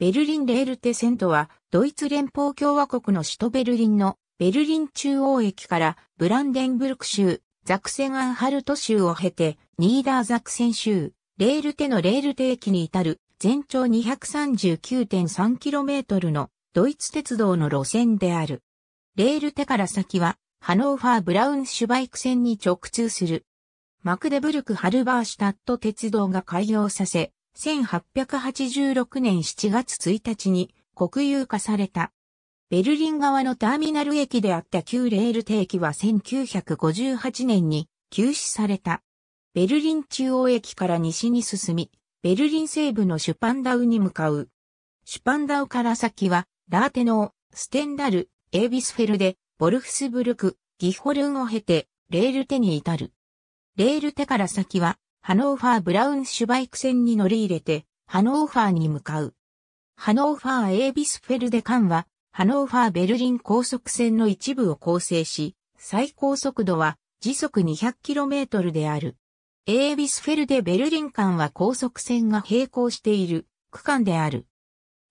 ベルリンレールテセントは、ドイツ連邦共和国の首都ベルリンのベルリン中央駅からブランデンブルク州、ザクセンアンハルト州を経て、ニーダーザクセン州、レールテのレールテ駅に至る全長 239.3km のドイツ鉄道の路線である。レールテから先は、ハノーファー・ブラウンシュバイク線に直通する。マクデブルク・ハルバーシュタット鉄道が開業させ、1886年7月1日に国有化された。ベルリン側のターミナル駅であった旧レール定期は1958年に休止された。ベルリン中央駅から西に進み、ベルリン西部のシュパンダウに向かう。シュパンダウから先は、ラーテノー、ステンダル、エービスフェルデ、ボルフスブルク、ギホルンを経て、レールテに至る。レールテから先は、ハノーファー・ブラウンシュバイク線に乗り入れて、ハノーファーに向かう。ハノーファー・エービスフェルデ間は、ハノーファー・ベルリン高速線の一部を構成し、最高速度は時速 200km である。エービスフェルデ・ベルリン間は高速線が並行している区間である。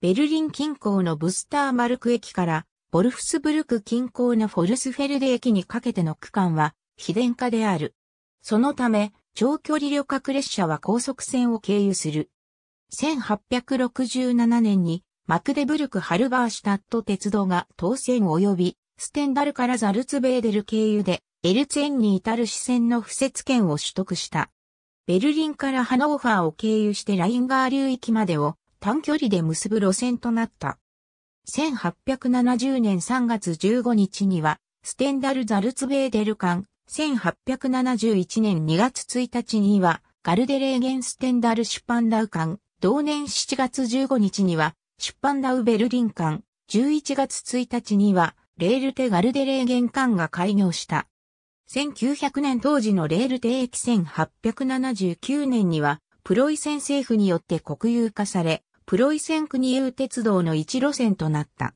ベルリン近郊のブスターマルク駅から、ボルフスブルク近郊のフォルスフェルデ駅にかけての区間は、非電化である。そのため、長距離旅客列車は高速線を経由する。1867年にマクデブルク・ハルバーシュタット鉄道が当線及びステンダルからザルツベーデル経由でエルツェンに至る支線の付設権を取得した。ベルリンからハノーファーを経由してラインガー流域までを短距離で結ぶ路線となった。1870年3月15日にはステンダル・ザルツベーデル間1871年2月1日には、ガルデレーゲンステンダル出版ダウ館、同年7月15日には、出版ダウベルリン館、11月1日には、レールテガルデレーゲン館が開業した。1900年当時のレールテ駅1879年には、プロイセン政府によって国有化され、プロイセン国有鉄道の一路線となった。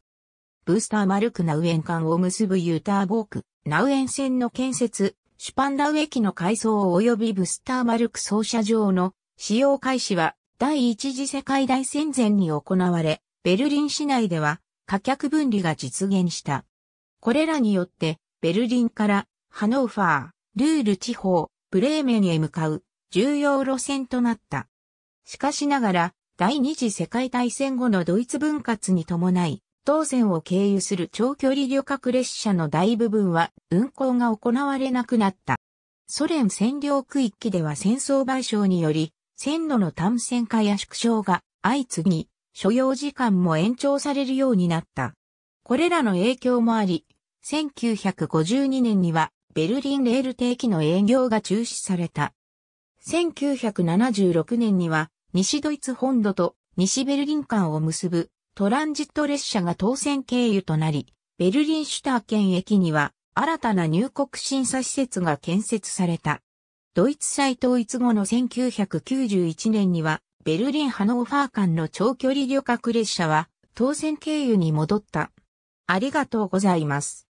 ブースターマルクナウエン間を結ぶユーターボーク、ナウエン線の建設、シュパンダウ駅の改装及びブスターマルク操車場の使用開始は第一次世界大戦前に行われ、ベルリン市内では貨客分離が実現した。これらによって、ベルリンからハノーファー、ルール地方、ブレーメンへ向かう重要路線となった。しかしながら、第二次世界大戦後のドイツ分割に伴い、東線を経由する長距離旅客列車の大部分は運行が行われなくなった。ソ連占領区域では戦争賠償により、線路の単線化や縮小が相次ぎ、所要時間も延長されるようになった。これらの影響もあり、1952年にはベルリンレール定期の営業が中止された。1976年には西ドイツ本土と西ベルリン間を結ぶトランジット列車が当選経由となり、ベルリンシュター県駅には新たな入国審査施設が建設された。ドイツ再統一後の1991年には、ベルリン・ハノーファー間の長距離旅客列車は、当選経由に戻った。ありがとうございます。